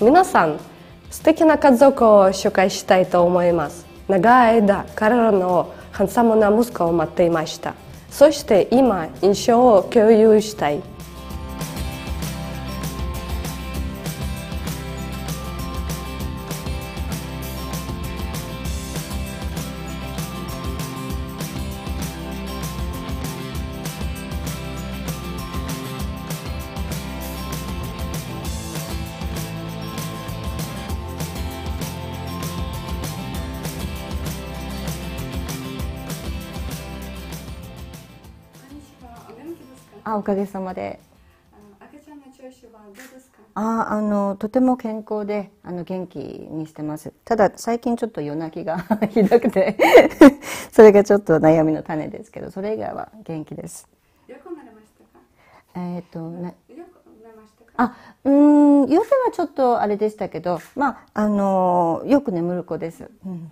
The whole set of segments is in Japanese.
皆さん素敵な家族を紹介したいと思います長い間彼らのハンサムな息子を待っていましたそして今印象を共有したいあおかげさまでああのとても健康であの元気にしてますただ最近ちょっと夜泣きが ひどくてそれがちょっと悩みの種ですけどそれ以外は元気ですよくなりましたかえっ、ー、となあうん夜はちょっとあれでしたけどまああのよく眠る子です、うん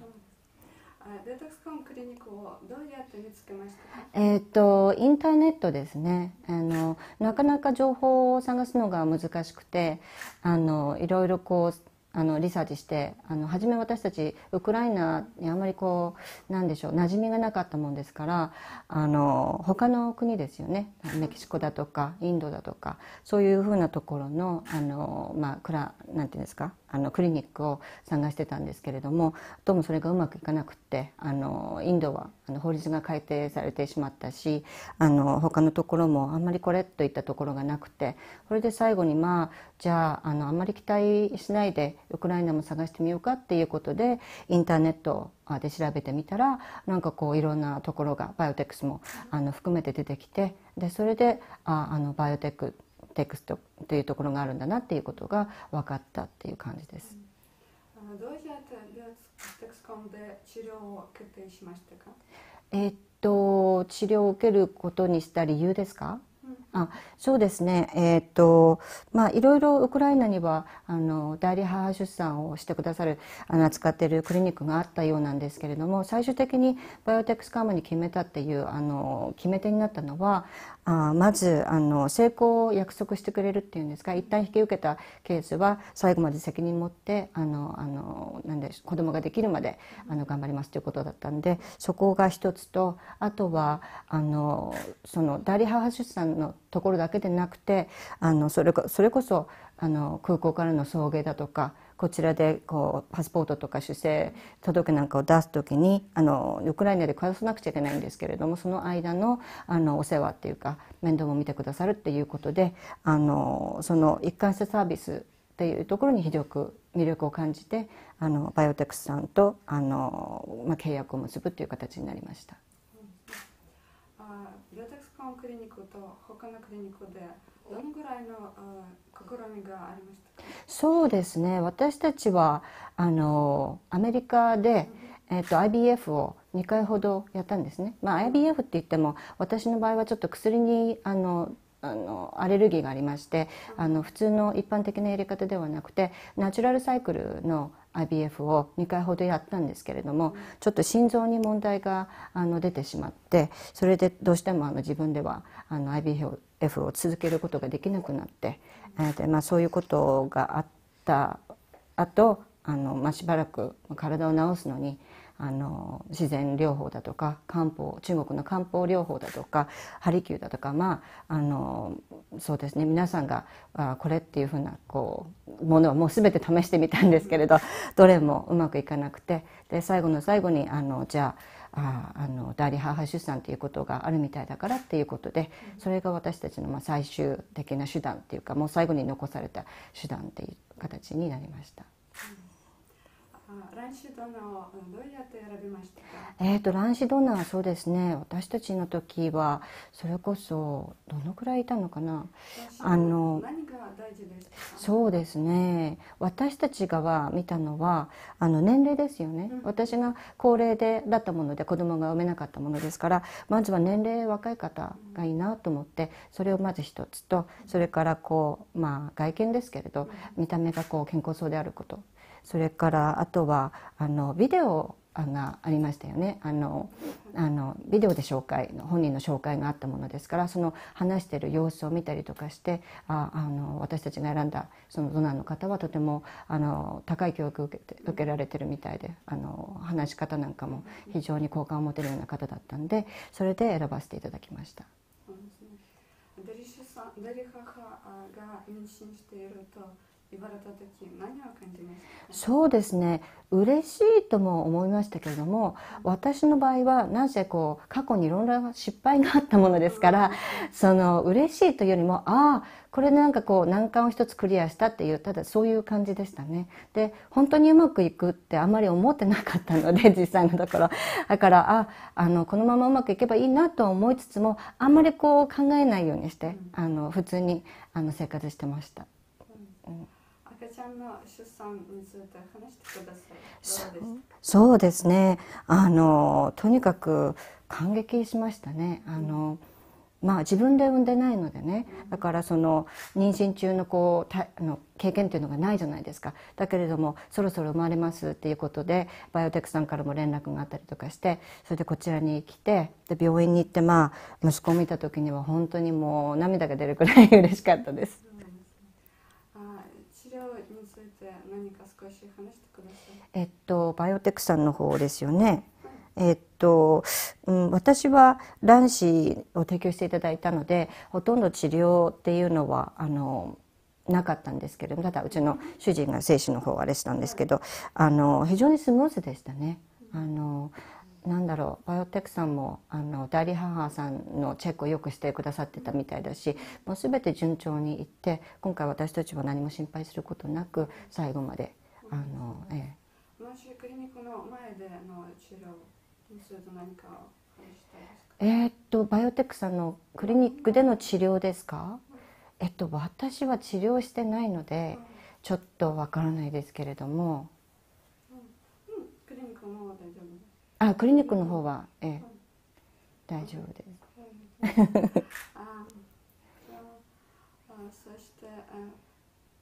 タクスコンクリニックをどうやって見つけましたえー、とインターネットですねあのなかなか情報を探すのが難しくてあのいろいろこうあのリサーチしてあの初め私たちウクライナにあまりこうなんでしょう馴染みがなかったもんですからあの他の国ですよねメキシコだとかインドだとかそういうふうなところのあの、まあ、なんていうんですかあのクリニックを探してたんですけれどもどうもそれがうまくいかなくってあのインドはあの法律が改定されてしまったしあの他のところもあんまりこれといったところがなくてそれで最後にまあじゃああのあんまり期待しないでウクライナも探してみようかっていうことでインターネットで調べてみたらなんかこういろんなところがバイオテックスもあの含めて出てきてでそれでああのバイオテックテクストというところがあるんだなっていうことが分かったっていう感じです。えっと治療を受けることにした理由ですか、あそうですね、えーとまあ、いろいろウクライナにはあの代理母出産をしてくださるあの扱っているクリニックがあったようなんですけれども最終的にバイオテックスカムに決めたっていうあの決め手になったのはあまずあの成功を約束してくれるっていうんですか一旦引き受けたケースは最後まで責任を持ってあのあのなんで子供ができるまであの頑張りますということだったんでそこが一つとあとはあのその代理母出産のところだけでなくてあのそれそれこそあの空港からの送迎だとかこちらでこうパスポートとか出生届なんかを出す時にあのウクライナで暮らさなくちゃいけないんですけれどもその間のあのお世話っていうか面倒も見てくださるっていうことであのその一貫したサービスっていうところにひどく魅力を感じてあのバイオテックスさんとあの、まあ、契約を結ぶっていう形になりました。ホームクリニックと他のクリニックでどのぐらいの試みがありましたかそうですね私たちはあのアメリカで、うん、えーと、と IBF を2回ほどやったんですね、まあ、IBF って言っても私の場合はちょっと薬にあのあのアレルギーがありましてあの普通の一般的なやり方ではなくてナチュラルサイクルの IBF を2回ほどやったんですけれどもちょっと心臓に問題があの出てしまってそれでどうしてもあの自分ではあの IBF を続けることができなくなって、でまあ、そういうことがあったあとまあ、しばらく体を治すのにあの自然療法だとか漢方中国の漢方療法だとかハリキューだとかまああのそうですね皆さんがあこれっていうふうなこうものはもう全て試してみたんですけれどどれもうまくいかなくてで最後の最後にあのじゃあああの代理母出産ということがあるみたいだからっていうことでそれが私たちのまあ最終的な手段っていうかもう最後に残された手段っていう形になりました。卵子ドナーはどうやって選びましたえーと、卵子ドナーそうですね私たちの時はそれこそどのくらいいたのかなあの何大事ですそうですね私たちがは見たのはあの年齢ですよね、うん、私が高齢でだったもので子供が産めなかったものですからまずは年齢若い方がいいなと思ってそれをまず一つとそれからこうまあ外見ですけれど見た目がこう健康そうであることそれからあとはあのビデオがありましたよねあのあのビデオで紹介本人の紹介があったものですからその話してる様子を見たりとかしてああの私たちが選んだそのドナーの方はとてもあの高い教育を受け受けられてるみたいであの話し方なんかも非常に好感を持てるような方だったんでそれで選ばせていただきました。リハが妊娠していると言われた時何を感じまし、そうですね嬉しいとも思いましたけれども、私の場合はなぜこう過去にいろんな失敗があったものですから、うその嬉しいというよりもああこれなんかこう難関を一つクリアしたっていうただそういう感じでしたねで本当にうまくいくってあまり思ってなかったので 実際のところだからああのこのままうまくいけばいいなと思いつつもあんまりこう考えないようにして、あの普通にあの生活してました。うん赤ちゃんの出産につい話してくださいそうですねあのとにかく感激しましたねあの、まあ、自分で産んでないのでねだからその妊娠中のこうたあの経験っていうのがないじゃないですかだけれどもそろそろ生まれますっていうことでバイオテックさんからも連絡があったりとかしてそれでこちらに来てで病院に行ってまあ息子を見た時には本当にもう涙が出るくらい嬉しかったです。えっとバイオテックさんの方ですよね、えっと、うん、私は卵子を提供していただいたのでほとんど治療っていうのはあのなかったんですけれどもただうちの主人が精子の方はあれしたんですけどあの非常にスムーズでしたね。あのなんだろうバイオテックさんもあの代理母さんのチェックをよくしてくださってたみたいだしもう全て順調にいって今回私たちは何も心配することなく最後まで。あのええ、もしクリニックの前での治療すると何かえっとバイオテックさんのクリニックでの治療ですか、えっと、私は治療してないので、ちょっとわからないですけれども。あクリニックの方は、ええ、大丈夫です。そして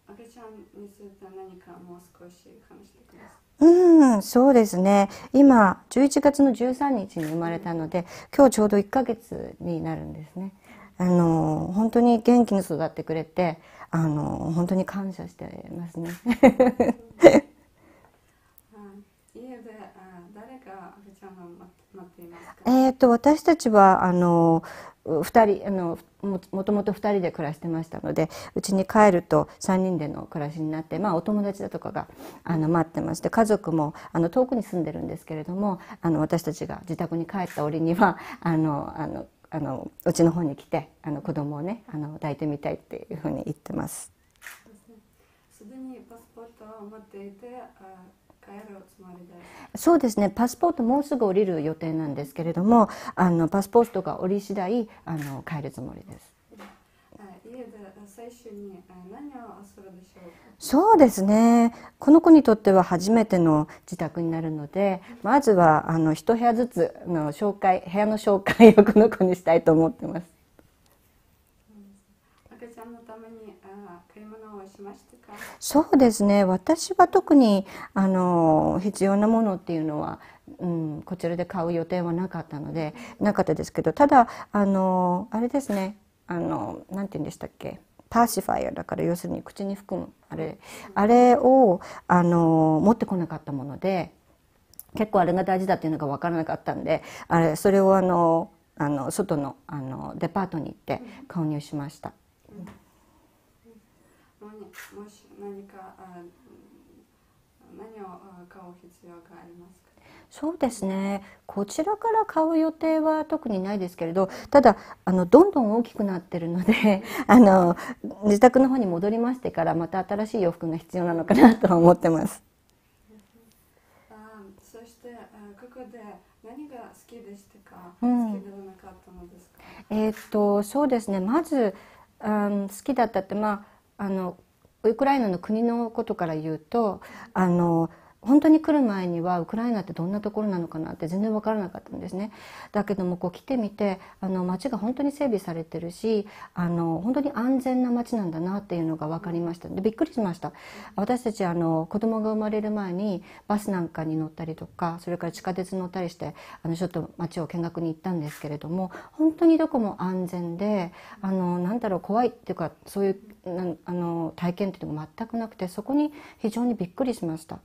赤ちゃんについて何かもう少し話してください。うん、そうですね。今、11月の13日に生まれたので、今日ちょうど1ヶ月になるんですね。あの、本当に元気に育ってくれて、あの、本当に感謝してますね。っえー、と私たちはあの2人あのもともと2人で暮らしてましたのでうちに帰ると3人での暮らしになって、まあ、お友達だとかがあの待ってまして家族もあの遠くに住んでるんですけれどもあの私たちが自宅に帰った折には あのあのあのうちの方に来てあの子供をねあの抱いてみたいっていうふうに言ってます。すでにパスポートを持っていてそうですねパスポートもうすぐ降りる予定なんですけれどもあのパスポートが降り次第あの帰るつもりです。そうですねこの子にとっては初めての自宅になるのでまずはあの一部屋ずつの紹介部屋の紹介をこの子にしたいと思ってます。赤ちゃんのために買い物をしましたそうですね私は特にあの必要なものっていうのは、うん、こちらで買う予定はなかったのでなかったですけどただあのあれですねあのて言うんでしたっけパーシファイアだから要するに口に含むあれあれをあの持ってこなかったもので結構あれが大事だっていうのが分からなかったんであれそれをあのあの外のあのデパートに行って購入しました。うんもし何かあ何を買う必要がありますかそうですねこちらから買う予定は特にないですけれどただあのどんどん大きくなってるので あの自宅の方に戻りましてからまた新しい洋服が必要なのかなとは思ってます。あそしてここで何が好きでしたか、うん、好きではなかったのですかえー、っとそうですねまず、うん、好きだったってまああのウクライナの国のことから言うとあの本当に来る前にはウクライナってどんなところなのかなって全然分からなかったんですね。だけどもこう来てみてあの街が本当に整備されてるしあの本当に安全な街なんだなっていうのが分かりましたでびっくりしました。私たちあの子供が生まれる前にバスなんかに乗ったりとかそれから地下鉄乗ったりしてあのちょっと街を見学に行ったんですけれども本当にどこも安全であのなんだろう怖いっていうかそういうなあの体験っていうのが全くなくてそこに非常にびっくりしました。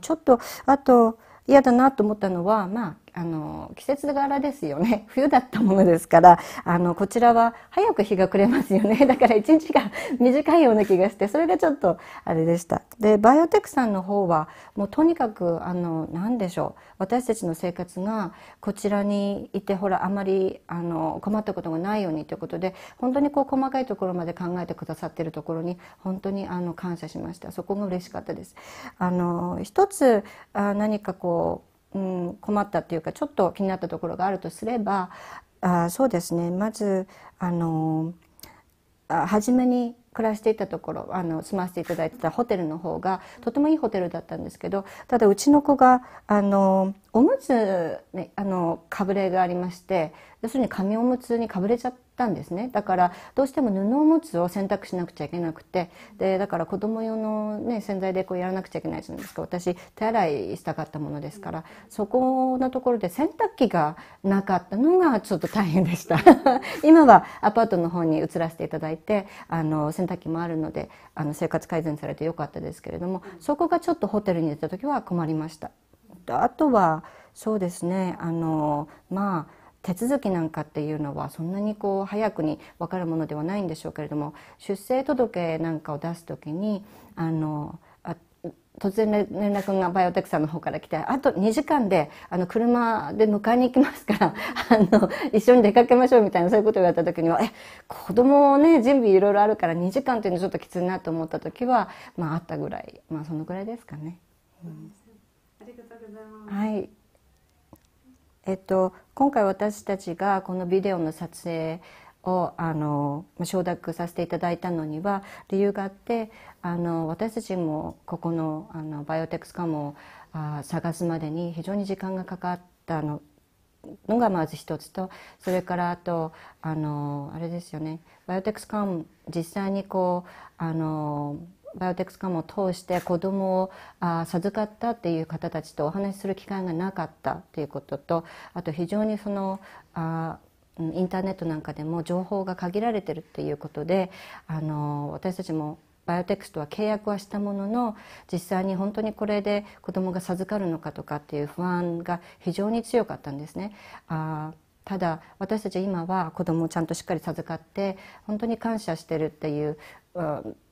ちょっとあと嫌だなと思ったのはまああの季節柄ですよね 冬だったものですからあのこちらは早く日が暮れますよね だから1日が短いような気がしてそれがちょっとあれでしたでバイオテックさんの方はもうとにかくあの何でしょう私たちの生活がこちらにいてほらあまりあの困ったことがないようにということで本当にこう細かいところまで考えてくださってるところに本当にあの感謝しましたそこが嬉しかったです。あの一つあ何かこううん、困ったっていうかちょっと気になったところがあるとすればあそうですねまずあの初めに暮らしていたところあの住ませていただいてたホテルの方がとてもいいホテルだったんですけどただうちの子があのおむつ、ね、あのかぶれがありまして要するに紙おむつにかぶれちゃったんですねだからどうしても布おむつを洗濯しなくちゃいけなくてでだから子供用の、ね、洗剤でこうやらなくちゃいけないじゃないですか私手洗いしたかったものですからそこのところで洗濯機がなかったのがちょっと大変でした 今はアパートの方に移らせていただいてあの洗滝もあるのであの生活改善されてよかったですけれどもそこがちょっとホテルに出た時は困りました。あとはそうですねあのまあ手続きなんかっていうのはそんなにこう早くに分かるものではないんでしょうけれども出生届なんかを出す時にあの突然連絡がバイオテックさんの方から来て、あと2時間で、あの、車で迎えに行きますから、あの、一緒に出かけましょうみたいな、そういうことを言わた時には、え、子供ね、準備いろいろあるから2時間っていうのちょっときついなと思った時は、まあ、あったぐらい、まあ、そのぐらいですかね。うん、ありがとうございます。はい。えっと、今回私たちがこのビデオの撮影、をあの承諾させていただいたのには理由があってあの私たちもここのあのバイオテックスカムをあ探すまでに非常に時間がかかったののがまず一つとそれからあとあのあれですよねバイオテックスカム実際にこうあのバイオテックスカムを通して子供をあ授かったっていう方たちとお話しする機会がなかったっていうこととあと非常にそのあインターネットなんかでも情報が限られてるっていうことであの私たちもバイオテクストは契約はしたものの実際に本当にこれで子どもが授かるのかとかっていう不安が非常に強かったんですね。あただ私たち今は子どもをちゃんとしっかり授かって本当に感謝してるっていう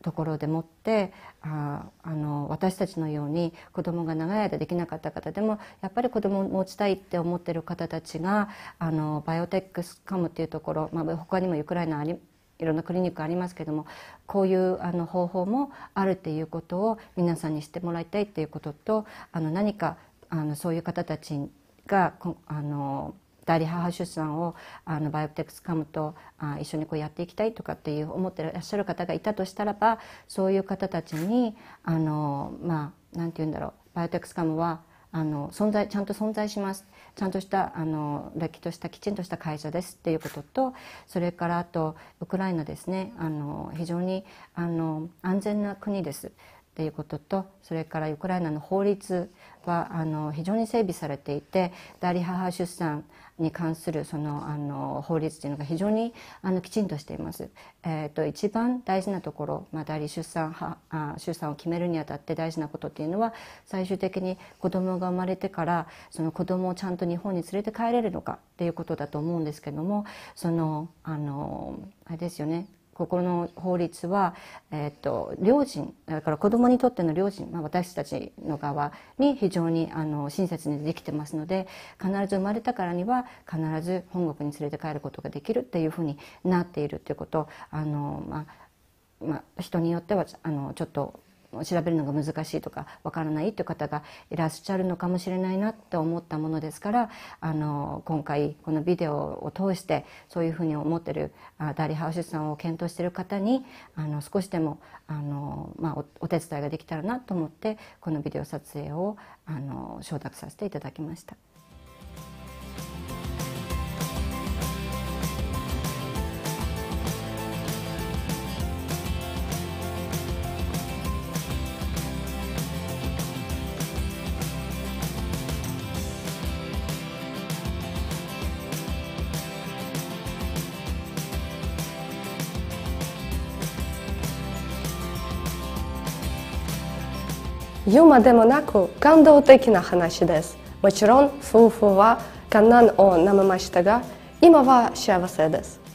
ところでもってああの私たちのように子どもが長い間できなかった方でもやっぱり子どもを持ちたいって思ってる方たちがあのバイオテックスカムっていうところ、まあ、他にもウクライナありいろんなクリニックありますけどもこういうあの方法もあるっていうことを皆さんにしてもらいたいっていうこととあの何かあのそういう方たちがあの代理母出産をあのバイオテックスカムとあ一緒にこうやっていきたいとかっていう思ってらっしゃる方がいたとしたらばそういう方たちにあのまあんて言うんだろうバイオテックスカムはあの存在ちゃんと存在しますちゃんとしたあのれっきとしたきちんとした会社ですっていうこととそれからあとウクライナですねあの非常にあの安全な国です。っていうこととそれからウクライナの法律はあの非常に整備されていて代理母出産に関するそのあの法律というのが非常にあのきちんとしています。えーと、一番大事なところ、まあ、代理出産はあ出産を決めるにあたって大事なことっていうのは最終的に子供が生まれてからその子供をちゃんと日本に連れて帰れるのかっていうことだと思うんですけどもそのあのあれですよねここの法律は、えっと、両親だから子どもにとっての両親、まあ、私たちの側に非常にあの親切にできてますので必ず生まれたからには必ず本国に連れて帰ることができるっていうふうになっているっていうことあの、まあまあ、人によってはあのちょっと調べるのが難しいとかわからないという方がいらっしゃるのかもしれないなと思ったものですからあの今回このビデオを通してそういうふうに思ってる代リハウスさんを検討している方にあの少しでもあの、まあ、お手伝いができたらなと思ってこのビデオ撮影をあの承諾させていただきました。夢でもなく感動的な話ですもちろん夫婦は観難をなめましたが今は幸せです